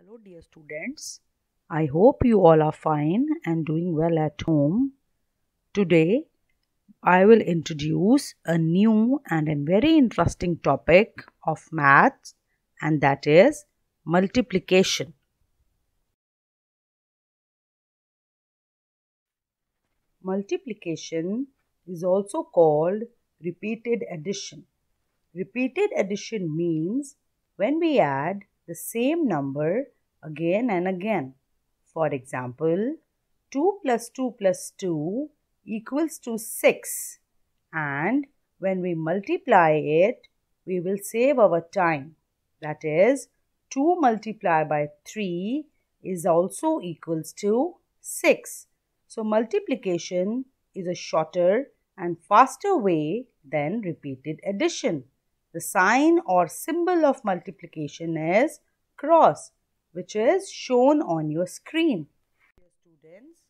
Hello, dear students. I hope you all are fine and doing well at home. Today, I will introduce a new and a very interesting topic of maths, and that is multiplication. Multiplication is also called repeated addition. Repeated addition means when we add the same number again and again. For example, 2 plus 2 plus 2 equals to 6 and when we multiply it, we will save our time. That is, 2 multiplied by 3 is also equals to 6. So, multiplication is a shorter and faster way than repeated addition. The sign or symbol of multiplication is cross which is shown on your screen. Students,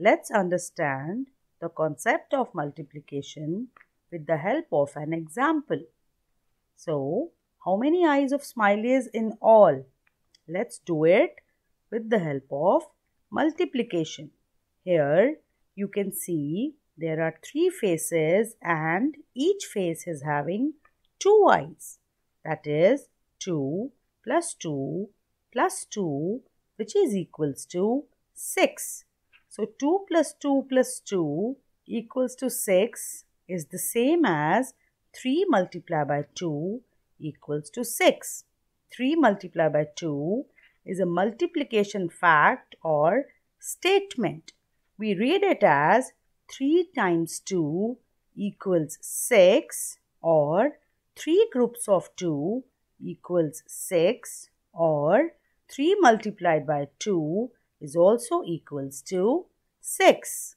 let's understand the concept of multiplication with the help of an example. So, how many eyes of Smiley is in all? Let's do it with the help of multiplication. Here, you can see there are three faces and each face is having two i's. That is 2 ys thats 2 plus 2 which is equals to 6. So 2 plus 2 plus 2 equals to 6 is the same as 3 multiplied by 2 equals to 6. 3 multiplied by 2 is a multiplication fact or statement. We read it as 3 times 2 equals 6 or 3 groups of 2 equals 6 or 3 multiplied by 2 is also equals to 6.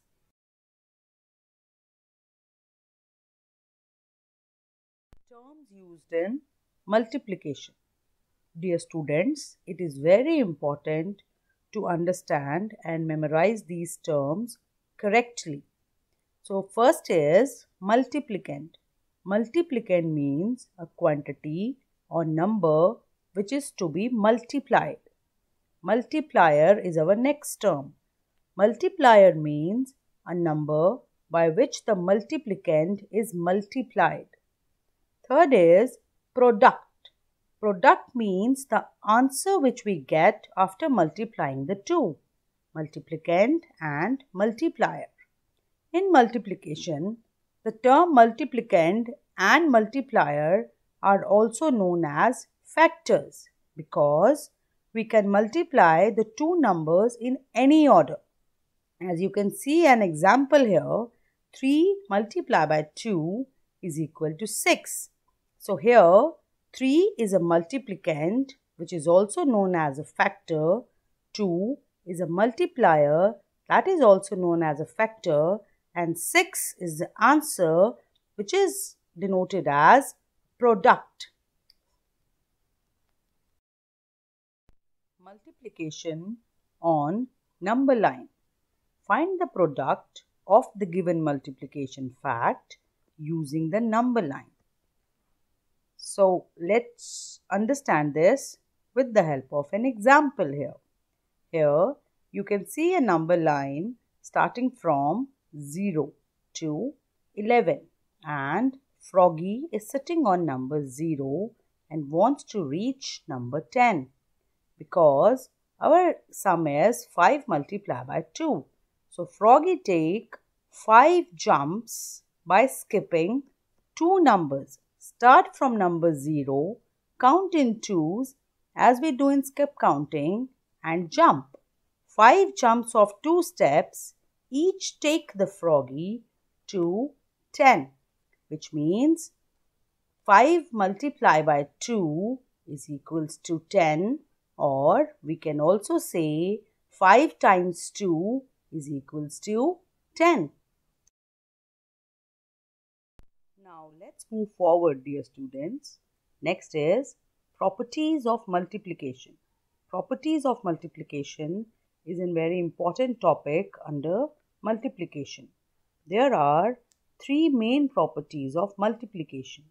Terms used in multiplication. Dear students, it is very important to understand and memorize these terms correctly. So, first is multiplicand Multiplicand means a quantity or number which is to be multiplied. Multiplier is our next term. Multiplier means a number by which the multiplicand is multiplied. Third is product. Product means the answer which we get after multiplying the two, multiplicand and multiplier. In multiplication, the term multiplicand and multiplier are also known as factors because we can multiply the two numbers in any order. As you can see an example here, 3 multiplied by 2 is equal to 6. So here 3 is a multiplicand which is also known as a factor. 2 is a multiplier that is also known as a factor and 6 is the answer which is denoted as product. Multiplication on number line. Find the product of the given multiplication fact using the number line. So, let's understand this with the help of an example here. Here, you can see a number line starting from 0 to 11 and Froggy is sitting on number 0 and wants to reach number 10 because our sum is 5 multiplied by 2. So Froggy take 5 jumps by skipping 2 numbers. Start from number 0, count in 2s as we do in skip counting and jump. 5 jumps of 2 steps each take the froggy to 10, which means 5 multiplied by 2 is equals to 10 or we can also say 5 times 2 is equals to 10. Now let's move forward dear students. Next is properties of multiplication. Properties of multiplication is a very important topic under multiplication. There are three main properties of multiplication.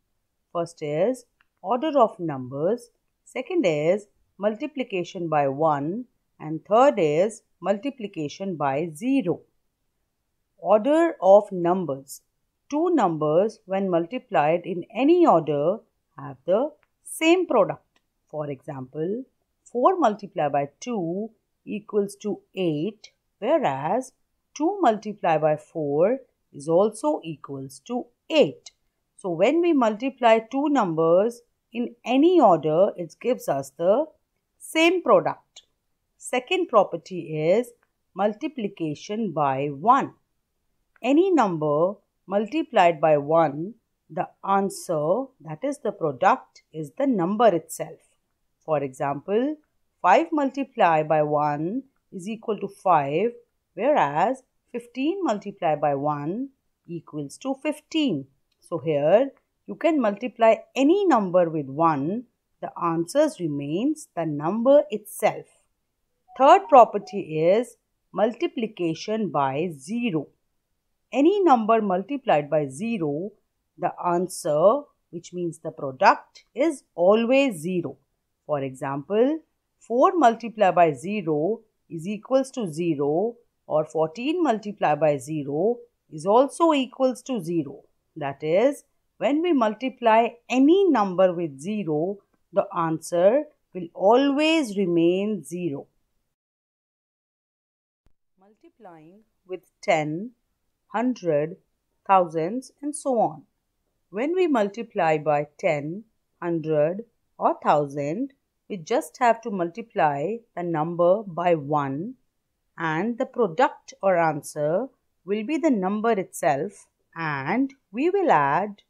First is order of numbers, second is multiplication by 1 and third is multiplication by 0. Order of numbers. Two numbers when multiplied in any order have the same product. For example, 4 multiplied by 2 equals to 8 whereas 2 multiplied by 4 is also equals to 8. So when we multiply two numbers in any order it gives us the same product. Second property is multiplication by 1. Any number multiplied by 1 the answer that is the product is the number itself. For example 5 multiplied by 1 is equal to 5 whereas 15 multiplied by 1 equals to 15. So here you can multiply any number with 1. The answers remains the number itself. Third property is multiplication by 0. Any number multiplied by 0, the answer which means the product is always 0. For example, 4 multiplied by 0 is equals to 0 or 14 multiplied by 0 is also equals to 0. That is, when we multiply any number with 0, the answer will always remain 0. Multiplying with 10, 100, thousands and so on. When we multiply by 10, 100 or 1000, we just have to multiply the number by 1 and the product or answer will be the number itself and we will add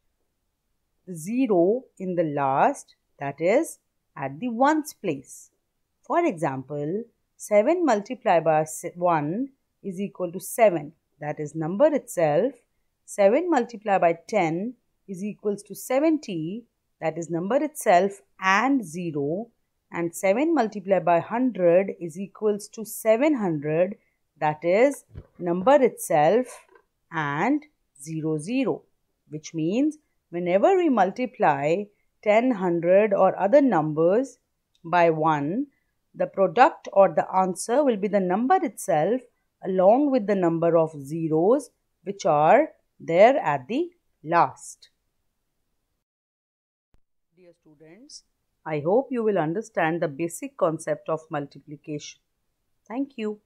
0 in the last that is at the ones place. For example, 7 multiplied by 1 is equal to 7 that is number itself. 7 multiplied by 10 is equals to 70 that is number itself and 0 and 7 multiplied by 100 is equals to 700 that is number itself and 0 0 which means whenever we multiply 10 100 or other numbers by 1 the product or the answer will be the number itself along with the number of zeros which are there at the last. Dear students, I hope you will understand the basic concept of multiplication. Thank you.